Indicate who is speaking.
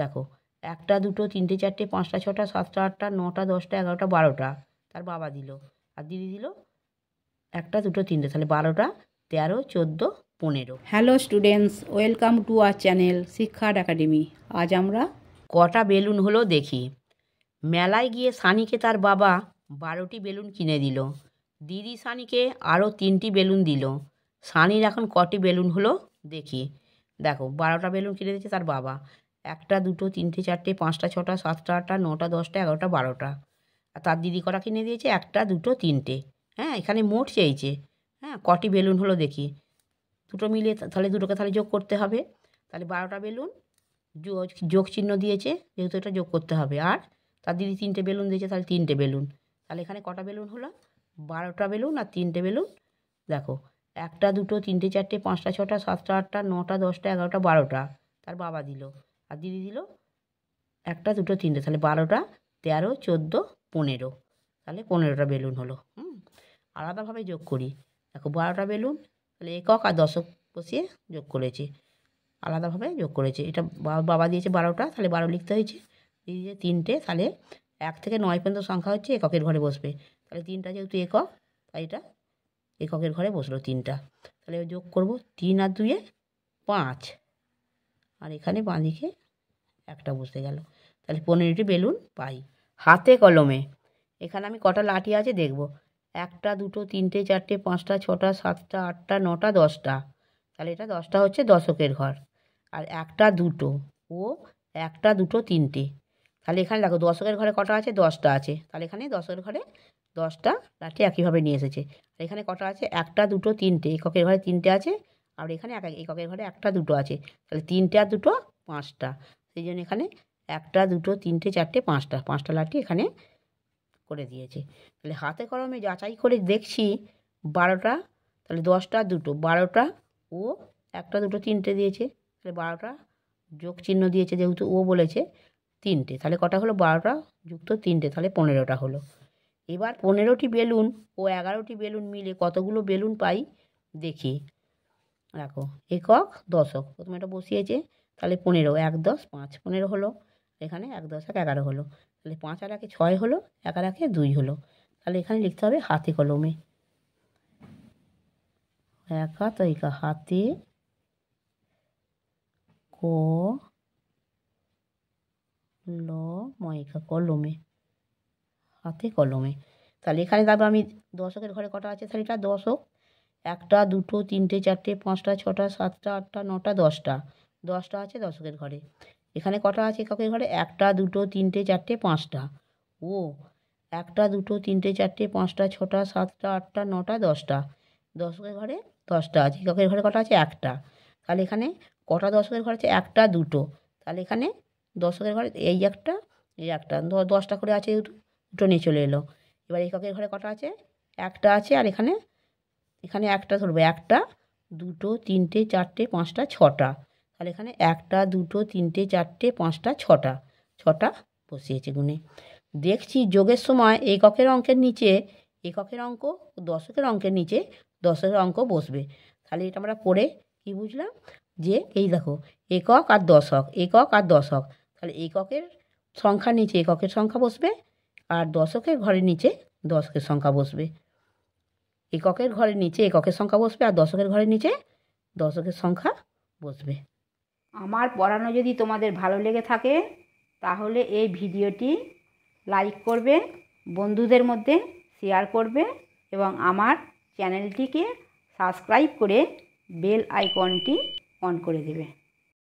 Speaker 1: দেখো একটা দুটো তিনটে চারটে পাঁচটা ছটা সাতটা আটটা নটা দশটা এগারোটা বারোটা তার বাবা দিল আর দিদি দিল একটা দুটো তিনটে তাহলে বারোটা তেরো চোদ্দো পনেরো hello students welcome to our channel শিক্ষার একাডেমি আজ আমরা কটা বেলুন হলো দেখি মেলায় গিয়ে সানিকে তার বাবা বারোটি বেলুন কিনে দিল দিদি সানিকে আরও তিনটি বেলুন দিল সানির এখন কটি বেলুন হলো দেখি দেখো বারোটা বেলুন কিনে দিচ্ছে তার বাবা একটা দুটো তিনটে চারটে পাঁচটা ছটা সাতটা আটটা নটা দশটা এগারোটা বারোটা আর তার দিদি কটা কিনে দিয়েছে একটা দুটো তিনটে হ্যাঁ এখানে মোট চেয়েছে হ্যাঁ কটি বেলুন হলো দেখি দুটো মিলিয়ে তাহলে দুটোকে তাহলে যোগ করতে হবে তাহলে বারোটা বেলুন যোগ চিহ্ন দিয়েছে যেহেতু এটা যোগ করতে হবে আর তার দিদি তিনটে বেলুন দিয়েছে তাহলে তিনটে বেলুন তাহলে এখানে কটা বেলুন হলো বারোটা বেলুন আর তিনটে বেলুন দেখো একটা দুটো তিনটে চারটে পাঁচটা ছটা সাতটা আটটা নটা দশটা এগারোটা বারোটা তার বাবা দিল আর দিদি দিল একটা দুটো তিনটে তাহলে বারোটা তেরো চোদ্দো পনেরো তাহলে পনেরোটা বেলুন হলো হুম আলাদাভাবে যোগ করি দেখো বারোটা বেলুন তাহলে একক আর দশক বসিয়ে যোগ করেছি আলাদাভাবে যোগ করেছে এটা বাবা দিয়েছে বারোটা তাহলে বারো লিখতে হয়েছে দিদি যে তিনটে তাহলে এক থেকে নয় পর্যন্ত সংখ্যা হচ্ছে এককের ঘরে বসবে তাহলে তিনটা যেহেতু একক তাই এটা এককের ঘরে বসলো তিনটা তাহলে যোগ করব তিন আর দুয়ে পাঁচ আর এখানে বাঁদিকে একটা বসে গেল তাহলে পনেরোটি বেলুন পাই হাতে কলমে এখানে আমি কটা লাঠি আছে দেখব একটা দুটো তিনটে চারটে পাঁচটা ছটা সাতটা আটটা নটা দশটা তাহলে এটা দশটা হচ্ছে দশকের ঘর আর একটা দুটো ও একটা দুটো তিনটে তাহলে এখানে দেখো দশকের ঘরে কটা আছে দশটা আছে তাহলে এখানে দশকের ঘরে দশটা লাঠি একইভাবে নিয়ে এসেছে আর এখানে কটা আছে একটা দুটো তিনটে এককের ঘরে তিনটে আছে আর এখানে এক এককের ঘরে একটা দুটো আছে তাহলে তিনটে আর দুটো পাঁচটা সেই জন্য এখানে একটা দুটো তিনটে চারটে পাঁচটা পাঁচটা লাঠি এখানে করে দিয়েছে তাহলে হাতে কলমে যাচাই করে দেখছি বারোটা তাহলে দশটা দুটো বারোটা ও একটা দুটো তিনটে দিয়েছে তাহলে বারোটা যোগ চিহ্ন দিয়েছে যেহেতু ও বলেছে তিনটে তাহলে কটা হলো বারোটা যুক্ত তিনটে তাহলে পনেরোটা হলো এবার পনেরোটি বেলুন ও এগারোটি বেলুন মিলে কতগুলো বেলুন পাই দেখি রাখো একক দশক প্রথমে এটা বসিয়েছে তাহলে পনেরো এক দশ পাঁচ পনেরো হলো এখানে এক দশ এক এগারো হলো তাহলে পাঁচ আর একে ছয় হলো এক আর একে দুই হলো তাহলে এখানে লিখতে হবে হাতে কলমে একা হাত হাতে ক ল ময়িকা কলমে হাতে কলমে তাহলে এখানে তারপর আমি দশকের ঘরে কটা আছে তাহলে এটা দশক একটা দুটো তিনটে চারটে পাঁচটা ছটা সাতটা আটটা নটা দশটা দশটা আছে দশকের ঘরে এখানে কটা আছে এককের ঘরে একটা দুটো তিনটে চারটে পাঁচটা ও একটা দুটো তিনটে চারটে পাঁচটা ছটা সাতটা আটটা নটা দশটা দশকের ঘরে দশটা আছে এককের ঘরে কটা আছে একটা তাহলে এখানে কটা দশকের ঘরে আছে একটা দুটো তাহলে এখানে দশকের ঘরে এই একটা এই একটা দশটা করে আছে যেহেতু দুটো নিয়ে চলে এলো এবার এককের ঘরে কটা আছে একটা আছে আর এখানে এখানে একটা ধরবো একটা দুটো তিনটে চারটে পাঁচটা ছটা তাহলে এখানে একটা দুটো তিনটে চারটে পাঁচটা ছটা ছটা বসিয়েছে গুনে দেখছি যোগের সময় এককের অঙ্কের নিচে এককের অঙ্ক দশকের অঙ্কের নিচে দশকের অঙ্ক বসবে তাহলে এটা আমরা পড়ে কি বুঝলাম যে এই দেখো একক আর দশক একক আর দশক তাহলে এককের সংখ্যা নিচে এককের সংখ্যা বসবে আর দশকের ঘরের নিচে দশকের সংখ্যা বসবে এককের ঘরের নিচে এককের সংখ্যা বসবে আর দশকের ঘরের নিচে দশকের সংখ্যা বসবে আমার পড়ানো যদি তোমাদের ভালো লেগে থাকে তাহলে এই ভিডিওটি লাইক করবে বন্ধুদের মধ্যে শেয়ার করবে এবং আমার চ্যানেলটিকে সাবস্ক্রাইব করে বেল আইকনটি অন করে দেবে